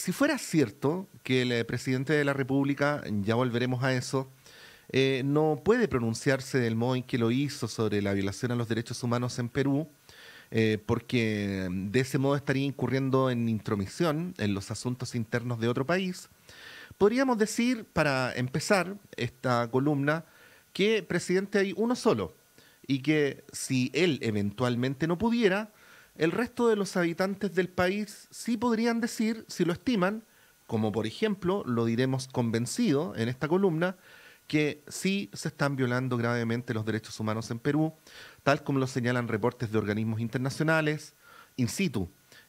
si fuera cierto que el eh, presidente de la República, ya volveremos a eso, eh, no puede pronunciarse del modo en que lo hizo sobre la violación a los derechos humanos en Perú, eh, porque de ese modo estaría incurriendo en intromisión en los asuntos internos de otro país. Podríamos decir, para empezar esta columna, que presidente hay uno solo y que si él eventualmente no pudiera, el resto de los habitantes del país sí podrían decir, si lo estiman, como por ejemplo lo diremos convencido en esta columna, que sí se están violando gravemente los derechos humanos en Perú, tal como lo señalan reportes de organismos internacionales, in situ,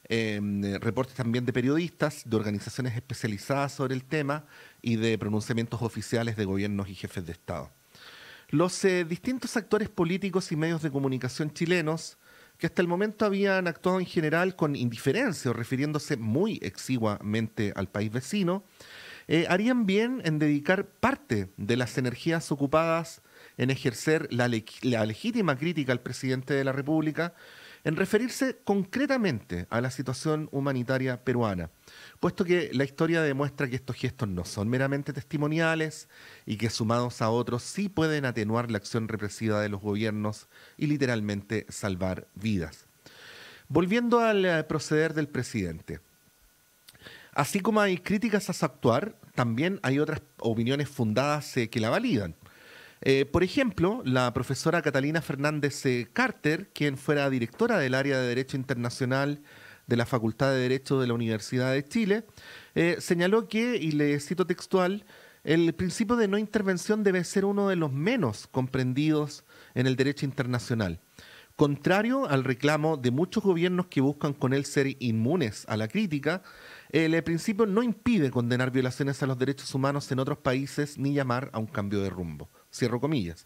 em, reportes también de periodistas, de organizaciones especializadas sobre el tema y de pronunciamientos oficiales de gobiernos y jefes de Estado. Los eh, distintos actores políticos y medios de comunicación chilenos que hasta el momento habían actuado en general con indiferencia o refiriéndose muy exiguamente al país vecino, eh, harían bien en dedicar parte de las energías ocupadas en ejercer la legítima crítica al presidente de la República en referirse concretamente a la situación humanitaria peruana, puesto que la historia demuestra que estos gestos no son meramente testimoniales y que sumados a otros sí pueden atenuar la acción represiva de los gobiernos y literalmente salvar vidas. Volviendo al eh, proceder del presidente. Así como hay críticas a su actuar, también hay otras opiniones fundadas eh, que la validan. Eh, por ejemplo, la profesora Catalina Fernández eh, Carter, quien fuera directora del área de Derecho Internacional de la Facultad de Derecho de la Universidad de Chile, eh, señaló que, y le cito textual, el principio de no intervención debe ser uno de los menos comprendidos en el derecho internacional, contrario al reclamo de muchos gobiernos que buscan con él ser inmunes a la crítica, el principio no impide condenar violaciones a los derechos humanos en otros países ni llamar a un cambio de rumbo. Cierro comillas.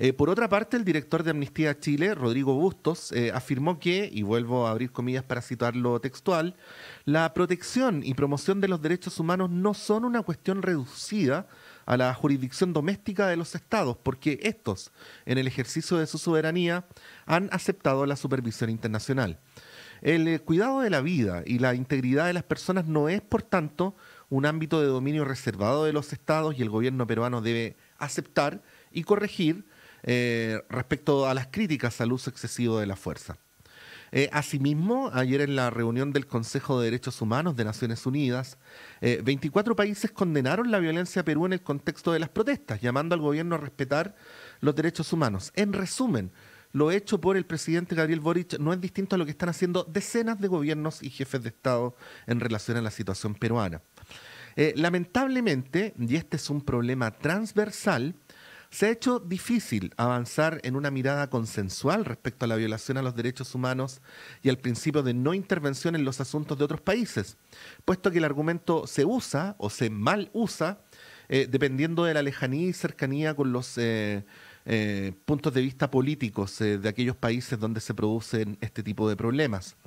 Eh, por otra parte, el director de Amnistía Chile, Rodrigo Bustos, eh, afirmó que, y vuelvo a abrir comillas para lo textual, la protección y promoción de los derechos humanos no son una cuestión reducida a la jurisdicción doméstica de los estados, porque estos, en el ejercicio de su soberanía, han aceptado la supervisión internacional. El eh, cuidado de la vida y la integridad de las personas no es, por tanto, un ámbito de dominio reservado de los estados y el gobierno peruano debe aceptar y corregir eh, respecto a las críticas al uso excesivo de la fuerza. Eh, asimismo, ayer en la reunión del Consejo de Derechos Humanos de Naciones Unidas, 24 eh, países condenaron la violencia a Perú en el contexto de las protestas, llamando al gobierno a respetar los derechos humanos. En resumen, lo hecho por el presidente Gabriel Boric no es distinto a lo que están haciendo decenas de gobiernos y jefes de Estado en relación a la situación peruana. Eh, lamentablemente, y este es un problema transversal, se ha hecho difícil avanzar en una mirada consensual respecto a la violación a los derechos humanos y al principio de no intervención en los asuntos de otros países, puesto que el argumento se usa o se mal usa eh, dependiendo de la lejanía y cercanía con los, eh, eh, puntos de vista políticos eh, de aquellos países donde se producen este tipo de problemas.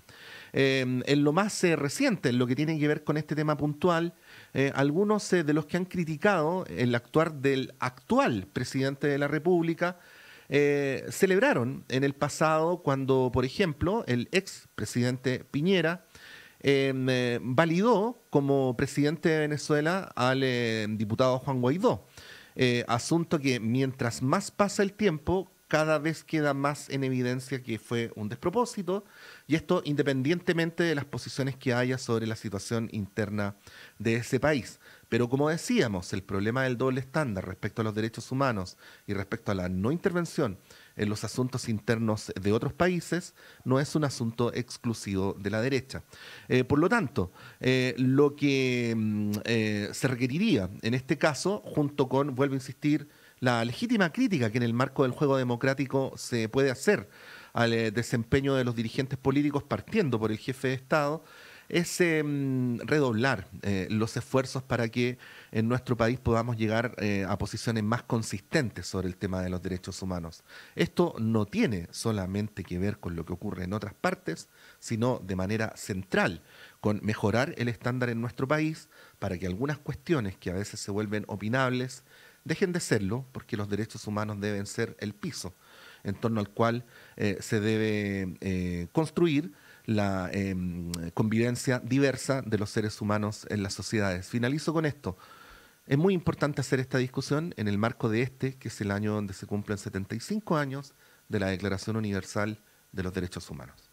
Eh, en lo más reciente, en lo que tiene que ver con este tema puntual, algunos de los que han criticado el actuar del actual presidente de la República celebraron en el pasado cuando, por ejemplo, el ex presidente Piñera em, validó como presidente de Venezuela al diputado Juan Guaidó. Eh, asunto que mientras más pasa el tiempo, cada vez queda más en evidencia que fue un despropósito, y esto independientemente de las posiciones que haya sobre la situación interna de ese país. Pero como decíamos, el problema del doble estándar respecto a los derechos humanos y respecto a la no intervención en los asuntos internos de otros países no es un asunto exclusivo de la derecha. Eh, por lo tanto, eh, lo que mm, eh, se requeriría en este caso, junto con, vuelvo a insistir, la legítima crítica que en el marco del juego democrático se puede hacer al eh, desempeño de los dirigentes políticos partiendo por el jefe de Estado es em, redoblar eh, los esfuerzos para que en nuestro país podamos llegar eh, a posiciones más consistentes sobre el tema de los derechos humanos. Esto no tiene solamente que ver con lo que ocurre en otras partes, sino de manera central con mejorar el estándar en nuestro país para que algunas cuestiones que a veces se vuelven opinables dejen de serlo, porque los derechos humanos deben ser el piso en torno al cual eh, se debe eh, construir la em, convivencia diversa de los seres humanos en las sociedades. Finalizo con esto. Es muy importante hacer esta discusión en el marco de este, que es el año donde se cumplen 75 años de la Declaración Universal de los Derechos Humanos.